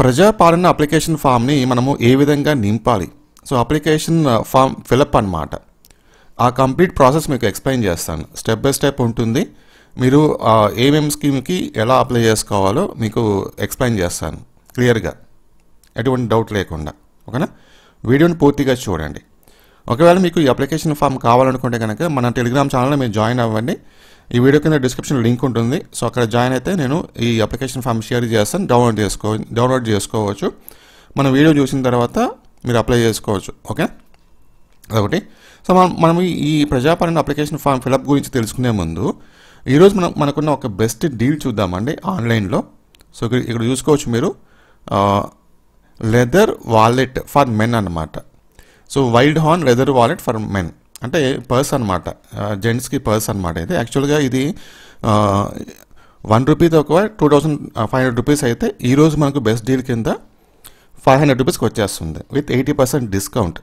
ప్రజాపాలన application ఫామ్ని మనము ఏ విధంగా నింపాలి సో అప్లికేషన్ ఫామ్ ఫిలప్ అనమాట ఆ కంప్లీట్ ప్రాసెస్ మీకు ఎక్స్ప్లెయిన్ చేస్తాను స్టెప్ బై స్టెప్ ఉంటుంది మీరు ఏమేం స్కీమ్కి ఎలా అప్లై చేసుకోవాలో మీకు ఎక్స్ప్లెయిన్ చేస్తాను క్లియర్గా ఎటువంటి డౌట్ లేకుండా ఓకేనా వీడియోని పూర్తిగా చూడండి ఒకవేళ మీకు ఈ అప్లికేషన్ ఫామ్ కావాలనుకుంటే కనుక మన టెలిగ్రామ్ ఛానల్లో మీరు జాయిన్ అవ్వండి ఈ వీడియో కింద డిస్క్రిప్షన్ లింక్ ఉంటుంది సో అక్కడ జాయిన్ అయితే నేను ఈ అప్లికేషన్ ఫామ్ షేర్ చేస్తాను డౌన్లోడ్ చేసుకో డౌన్లోడ్ చేసుకోవచ్చు మన వీడియో చూసిన తర్వాత మీరు అప్లై చేసుకోవచ్చు ఓకే అదొకటి సో మనం మనం ఈ ప్రజాపాలన అప్లికేషన్ ఫామ్ ఫిలప్ గురించి తెలుసుకునే ముందు ఈరోజు మనం మనకున్న ఒక బెస్ట్ డీల్ చూద్దామండి ఆన్లైన్లో సో ఇక్కడ ఇక్కడ చూసుకోవచ్చు మీరు లెదర్ వాలెట్ ఫర్ మెన్ అనమాట so wild horn leather wallet for men అంటే పర్స్ అనమాట జెంట్స్కి పర్స్ అనమాట ఇది యాక్చువల్గా ఇది వన్ రూపీస్ ఒక two thousand five hundred rupees అయితే ఈరోజు మనకు బెస్ట్ డీల్ కింద ఫైవ్ హండ్రెడ్ రూపీస్కి వచ్చేస్తుంది with eighty percent discount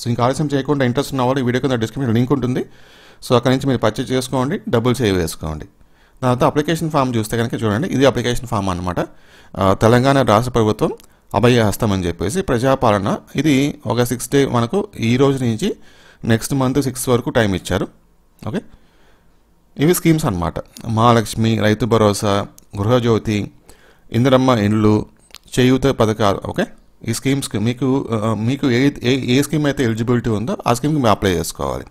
so ఇంకా ఆలస్యం చేయకుండా ఇంట్రెస్ట్ ఉన్న ఈ వీడియో కింద డిస్క్రిప్షన్ లింక్ ఉంటుంది సో అక్కడ నుంచి మీరు పర్చేజ్ చేసుకోండి డబ్బులు సేవ్ చేసుకోండి తర్వాత అప్లికేషన్ ఫామ్ చూస్తే కనుక చూడండి ఇది అప్లికేషన్ ఫామ్ అనమాట తెలంగాణ రాష్ట్ర ప్రభుత్వం అభయహస్తం అని చెప్పేసి ప్రజాపాలన ఇది ఒక సిక్స్ డే మనకు ఈ రోజు నుంచి నెక్స్ట్ మంత్ సిక్స్ వరకు టైం ఇచ్చారు ఓకే ఇవి స్కీమ్స్ అనమాట మహాలక్ష్మి రైతు భరోసా గృహజ్యోతి ఇందిరమ్మ ఇండ్లు చేయూత పథకాలు ఓకే ఈ స్కీమ్స్కి మీకు మీకు ఏ ఏ స్కీమ్ అయితే ఎలిజిబిలిటీ ఉందో ఆ స్కీమ్కి మీరు అప్లై చేసుకోవాలి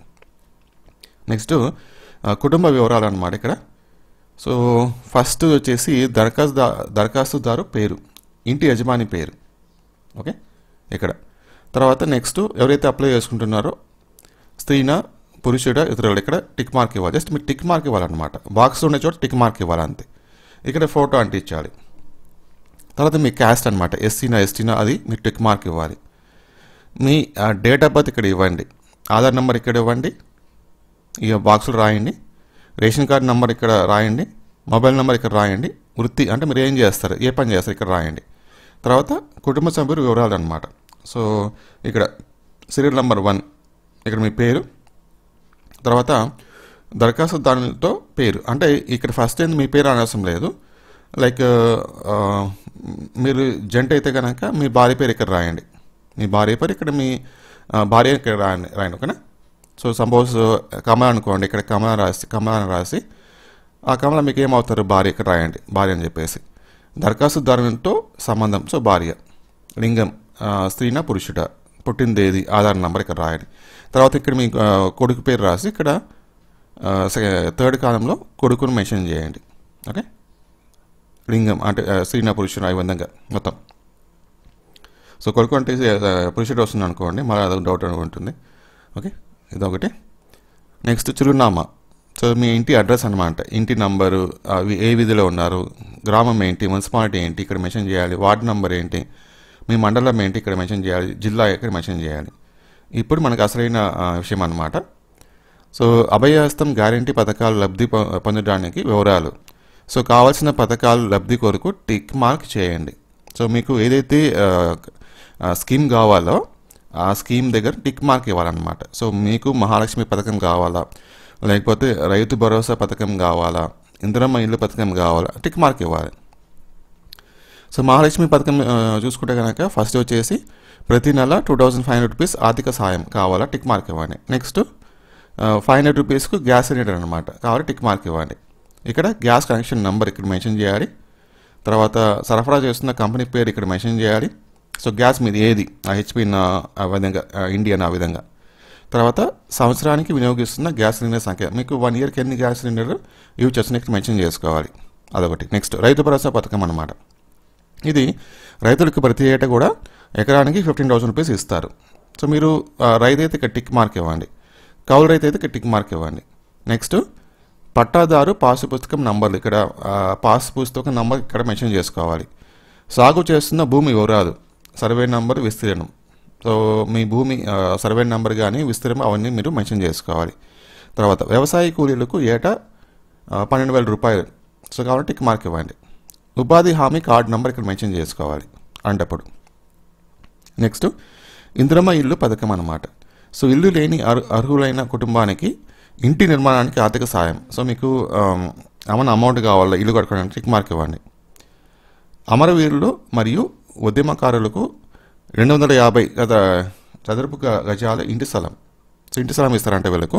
నెక్స్ట్ కుటుంబ వివరాలు అనమాట ఇక్కడ సో ఫస్ట్ వచ్చేసి దరఖాస్తు దరఖాస్తుదారు పేరు ఇంటి యజమాని పేరు ఓకే ఇక్కడ తర్వాత నెక్స్ట్ ఎవరైతే అప్లై చేసుకుంటున్నారో స్త్రీనా పురుషుడా ఇతరులు ఇక్కడ టిక్ మార్క్ ఇవ్వాలి జస్ట్ మీరు టిక్ మార్క్ ఇవ్వాలన్నమాట బాక్స్ ఉన్న చోట టిక్ మార్క్ ఇవ్వాలంతే అంతే ఇక్కడ ఫోటో అంటించాలి తర్వాత మీ క్యాస్ట్ అనమాట ఎస్సీనా ఎస్టీనా అది మీరు టిక్ మార్క్ ఇవ్వాలి మీ డేట్ ఆఫ్ బర్త్ ఇక్కడ ఇవ్వండి ఆధార్ నెంబర్ ఇక్కడ ఇవ్వండి ఇక బాక్స్లు రాయండి రేషన్ కార్డు నెంబర్ ఇక్కడ రాయండి మొబైల్ నెంబర్ ఇక్కడ రాయండి వృత్తి అంటే మీరు ఏం చేస్తారు ఏ పని చేస్తారు ఇక్కడ రాయండి తర్వాత కుటుంబ సభ్యుల వివరాలు అనమాట సో ఇక్కడ సీరియల్ నెంబర్ వన్ ఇక్కడ మీ పేరు తర్వాత దరఖాస్తుదారులతో పేరు అంటే ఇక్కడ ఫస్ట్ ఏంది మీ పేరు అనవసరం లేదు లైక్ మీరు జంట అయితే కనుక మీ భార్య పేరు ఇక్కడ రాయండి మీ భార్య పేరు ఇక్కడ మీ భార్య ఇక్కడ రాయండి రాయండి ఓకేనా సో సపోజ్ కమల అనుకోండి ఇక్కడ కమల రాసి కమల రాసి ఆ కమల మీకు ఏమవుతారు భార్య ఇక్కడ రాయండి భార్య అని చెప్పేసి దరఖాస్తుదారునితో సంబంధం సో భార్య లింగం స్త్రీనా పురుషుడ తేదీ ఆధార్ నెంబర్ ఇక్కడ రాయండి తర్వాత ఇక్కడ మీ కొడుకు పేరు రాసి ఇక్కడ థర్డ్ కాలంలో కొడుకును మెన్షన్ చేయండి ఓకే లింగం అంటే స్త్రీనా పురుషుడు ఈ విధంగా మొత్తం సో కొడుకు అంటే పురుషుడు వస్తుంది అనుకోండి మరి అదొక డౌట్ ఉంటుంది ఓకే ఇదొకటి నెక్స్ట్ చిరునామా సో మీ ఇంటి అడ్రస్ అనమాట ఇంటి నంబరు అవి ఏ విధిలో ఉన్నారు గ్రామం ఏంటి మున్సిపాలిటీ ఏంటి ఇక్కడ మెన్షన్ చేయాలి వార్డు నంబర్ ఏంటి మీ మండలం ఏంటి ఇక్కడ మెన్షన్ చేయాలి జిల్లా ఇక్కడ మెన్షన్ చేయాలి ఇప్పుడు మనకు అసలైన విషయం అనమాట సో అభయహస్తం గ్యారంటీ పథకాలు లబ్ధి పొందడానికి వివరాలు సో కావాల్సిన పథకాలు లబ్ధి కొరకు టిక్ మార్క్ చేయండి సో మీకు ఏదైతే స్కీమ్ కావాలో ఆ స్కీమ్ దగ్గర టిక్ మార్క్ ఇవ్వాలన్నమాట సో మీకు మహాలక్ష్మి పథకం కావాలా లేకపోతే రైతు భరోసా పథకం కావాలా ఇందిరమ్మ ఇల్లు పథకం కావాలా టిక్ మార్క్ ఇవ్వాలి సో మహాలక్ష్మి పథకం చూసుకుంటే కనుక ఫస్ట్ వచ్చేసి ప్రతి నెల two thousand five hundred rupees ఆర్థిక సాయం కావాలా టిక్ మార్క్ ఇవ్వండి నెక్స్ట్ ఫైవ్ హండ్రెడ్ రూపీస్కు గ్యాస్ సిలిండర్ అనమాట కావాలి టిక్ మార్క్ ఇవ్వండి ఇక్కడ గ్యాస్ కనెక్షన్ నెంబర్ ఇక్కడ మెన్షన్ చేయాలి తర్వాత సరఫరా చేస్తున్న కంపెనీ పేరు ఇక్కడ మెన్షన్ చేయాలి సో గ్యాస్ మీద ఏది ఆ హెచ్పి ఆ విధంగా ఇండియన్ ఆ విధంగా తర్వాత సంవత్సరానికి వినియోగిస్తున్న గ్యాస్ సిలిండర్ సంఖ్య మీకు వన్ ఇయర్కి ఎన్ని గ్యాస్ సిలిండర్ యూజ్ చేస్తున్న మెన్షన్ చేసుకోవాలి అదొకటి నెక్స్ట్ రైతు భరోసా పథకం అనమాట ఇది రైతులకు ప్రతి ఏటా కూడా ఎకరానికి ఫిఫ్టీన్ థౌసండ్ రూపీస్ ఇస్తారు సో మీరు రైతు అయితే ఇక్కడ టిక్ మార్క్ ఇవ్వండి కౌలు రైతు అయితే ఇక్కడ టిక్ మార్క్ ఇవ్వండి నెక్స్ట్ పట్టాదారు పాసు పుస్తకం నంబర్లు ఇక్కడ పాస్ పుస్తకం నంబర్ ఇక్కడ మెన్షన్ చేసుకోవాలి సాగు చేస్తున్న భూమి వివరాలు సర్వే నంబర్ విస్తీర్ణం సో మీ భూమి సర్వే నెంబర్ కానీ విస్తీర్ణం అవన్నీ మీరు మెన్షన్ చేసుకోవాలి తర్వాత వ్యవసాయ కూలీలకు ఏటా పన్నెండు వేల రూపాయలు సో కాబట్టి టిక్ మార్క్ ఇవ్వండి ఉపాధి హామీ కార్డు నెంబర్ ఇక్కడ మెన్షన్ చేసుకోవాలి అంటప్పుడు నెక్స్ట్ ఇంద్రమ్మ ఇల్లు పథకం అన్నమాట సో ఇల్లు లేని అర్హులైన కుటుంబానికి ఇంటి నిర్మాణానికి ఆర్థిక సాయం సో మీకు ఏమైనా అమౌంట్ కావాలా ఇల్లు కట్టుకోవడానికి టిక్ మార్క్ ఇవ్వండి అమరవీరులు మరియు ఉద్యమకారులకు రెండు వందల యాభై గత చదరపు గజాల ఇంటి స్థలం సో ఇంటి స్థలం ఇస్తారంట వీళ్ళకు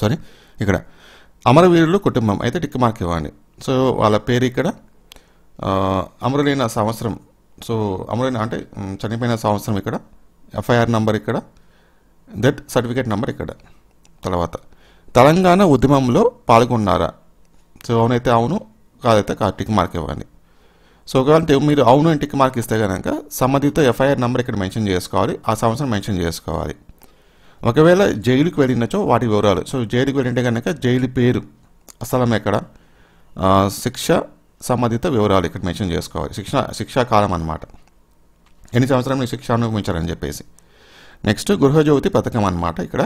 సారీ ఇక్కడ అమరవీరులు కుటుంబం అయితే టిక్ మార్క్ ఇవ్వండి సో వాళ్ళ పేరు ఇక్కడ అమరులైన సంవత్సరం సో అమరులైన అంటే చనిపోయిన సంవత్సరం ఇక్కడ ఎఫ్ఐఆర్ నంబర్ ఇక్కడ దట్ సర్టిఫికేట్ నెంబర్ ఇక్కడ తర్వాత తెలంగాణ ఉద్యమంలో పాల్గొన్నారా సో అవునైతే అవును కాదైతే టిక్ మార్క్ ఇవ్వండి సో ఒకవేళ మీరు అవును అంటే మార్క్ ఇస్తే కనుక సంబంధిత ఎఫ్ఐఆర్ నెంబర్ ఇక్కడ మెన్షన్ చేసుకోవాలి ఆ సంవత్సరం మెన్షన్ చేసుకోవాలి ఒకవేళ జైలుకి వెళ్ళినచో వాటి వివరాలు సో జైలుకి వెళ్ళింటే కనుక జైలు పేరు స్థలం ఎక్కడ శిక్ష సంబంధిత వివరాలు ఇక్కడ మెన్షన్ చేసుకోవాలి శిక్ష శిక్షాకాలం అనమాట ఎన్ని సంవత్సరాలు మీరు శిక్ష అనుభవించాలని చెప్పేసి నెక్స్ట్ గృహజ్యోతి పథకం అనమాట ఇక్కడ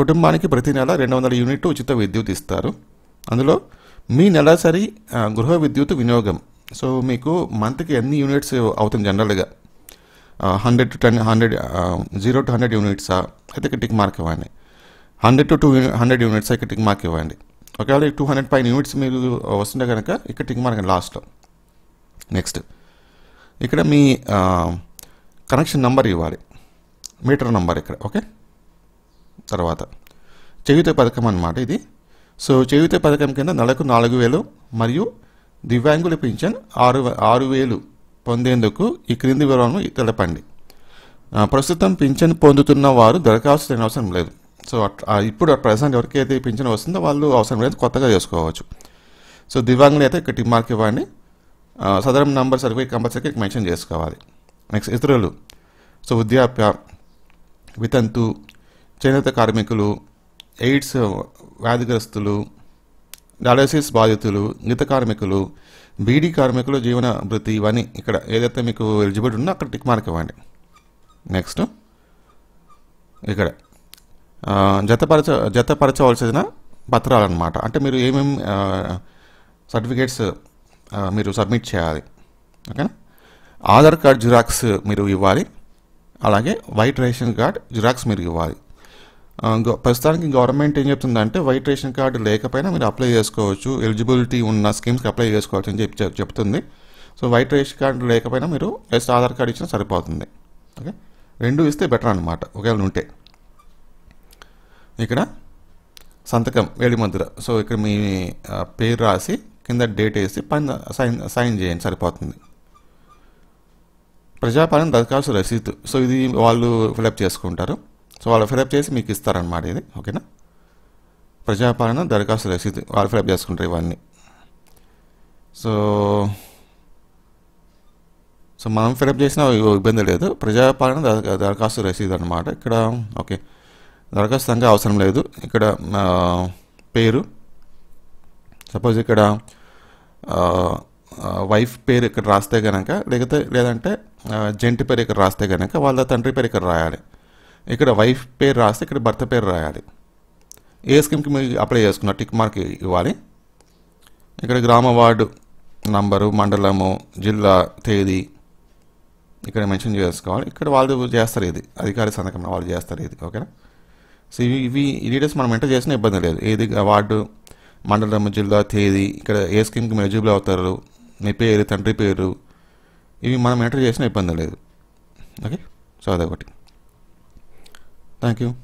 కుటుంబానికి ప్రతి నెల రెండు వందల యూనిట్ ఉచిత విద్యుత్ ఇస్తారు అందులో మీ నెలసరి గృహ విద్యుత్ వినియోగం సో మీకు మంత్కి ఎన్ని యూనిట్స్ అవుతుంది జనరల్గా hundred to ten hundred zero to hundred యూనిట్సా అయితే టిక్ మార్క్ ఇవ్వండి hundred to two hundred units ఇక్కడ టిక్ మార్క్ ఇవ్వండి ఒకవేళ టూ హండ్రెడ్ పైన యూనిట్స్ మీరు వస్తుంటే కనుక ఇక్కడ టిక్ మార్క్ లాస్ట్లో నెక్స్ట్ ఇక్కడ మీ కనెక్షన్ నెంబర్ ఇవ్వాలి మీటర్ నెంబర్ ఇక్కడ ఓకే తర్వాత చెవితే పథకం అనమాట ఇది సో చెవితే పథకం కింద నెలకు నాలుగు వేలు మరియు దివ్యాంగుల పింఛన్ ఆరు ఆరు వేలు పొందేందుకు ఈ క్రింది వివరాలను తెలపండి ప్రస్తుతం పింఛన్ పొందుతున్న వారు దరఖాస్తు చేయని అవసరం లేదు సో ఇప్పుడు ప్రజెంట్ ఎవరికైతే పింఛన్ వస్తుందో వాళ్ళు అవసరం లేదు కొత్తగా చేసుకోవచ్చు సో దివ్యాంగులు అయితే ఇక్కడ టిక్ మార్క్ ఇవ్వండి సదరం నంబర్ సరిపోయి కంపల్సరీ మెన్షన్ చేసుకోవాలి నెక్స్ట్ ఇతరులు సో వృద్ధాప్య వితంతు చేనేత కార్మికులు ఎయిడ్స్ వ్యాధిగ్రస్తులు డయాలసిస్ బాధితులు గీత కార్మికులు బీడీ కార్మికులు జీవన వృత్తి ఇవన్నీ ఇక్కడ ఏదైతే మీకు ఎలిజిబిలిటీ ఉందో అక్కడ టిక్ మార్క్ ఇవ్వండి నెక్స్ట్ ఇక్కడ జతపరచ జతపరచవలసిన పత్రాలు అనమాట అంటే మీరు ఏమేమి సర్టిఫికేట్స్ మీరు సబ్మిట్ చేయాలి ఓకేనా ఆధార్ కార్డ్ జిరాక్స్ మీరు ఇవ్వాలి అలాగే వైట్ రేషన్ కార్డ్ జిరాక్స్ మీరు ఇవ్వాలి ప్రస్తుతానికి గవర్నమెంట్ ఏం చెప్తుందంటే వైట్ రేషన్ కార్డు లేకపోయినా మీరు అప్లై చేసుకోవచ్చు ఎలిజిబిలిటీ ఉన్న స్కీమ్స్కి అప్లై చేసుకోవచ్చు అని చెప్పి చెప్తుంది సో వైట్ రేషన్ కార్డు లేకపోయినా మీరు జస్ట్ ఆధార్ కార్డు ఇచ్చినా సరిపోతుంది ఓకే రెండు ఇస్తే బెటర్ అనమాట ఒకవేళ ఉంటే ఇక్కడ సంతకం వేడి ముద్ర సో ఇక్కడ మీ పేరు రాసి కింద డేట్ వేసి పైన సైన్ సైన్ చేయండి సరిపోతుంది ప్రజాపాలన దరఖాస్తు రసీదు సో ఇది వాళ్ళు ఫిలప్ చేసుకుంటారు సో వాళ్ళు ఫిలప్ చేసి మీకు ఇస్తారనమాట ఇది ఓకేనా ప్రజాపాలన దరఖాస్తు రసీదు వాళ్ళు ఫిలప్ చేసుకుంటారు ఇవన్నీ సో సో మనం ఫిలప్ చేసిన ఇబ్బంది లేదు ప్రజాపాలన దరఖాస్తు రసీదు అనమాట ఇక్కడ ఓకే దరఖాస్తు అంగా అవసరం లేదు ఇక్కడ పేరు సపోజ్ ఇక్కడ వైఫ్ పేరు ఇక్కడ రాస్తే కనుక లేకపోతే లేదంటే జంటి పేరు ఇక్కడ రాస్తే కనుక వాళ్ళ తండ్రి పేరు ఇక్కడ రాయాలి ఇక్కడ వైఫ్ పేరు రాస్తే ఇక్కడ భర్త పేరు రాయాలి ఏ స్కీమ్కి మీరు అప్లై చేసుకున్న టిక్ మార్క్ ఇవ్వాలి ఇక్కడ గ్రామ వార్డు నంబరు మండలము జిల్లా తేదీ ఇక్కడ మెన్షన్ చేసుకోవాలి ఇక్కడ వాళ్ళు చేస్తారు ఇది అధికారి సంతకం వాళ్ళు చేస్తారు ఇది ఓకేనా సో ఇవి ఇవి డీటెయిల్స్ మనం ఎంటర్ చేసిన ఇబ్బంది లేదు ఏది వార్డు మండలం జిల్లా తేదీ ఇక్కడ ఏ స్కీమ్కి మీరు ఎలిజిబుల్ అవుతారు మీ పేరు తండ్రి పేరు ఇవి మనం ఎంటర్ చేసిన ఇబ్బంది లేదు ఓకే సో అదొకటి Thank you.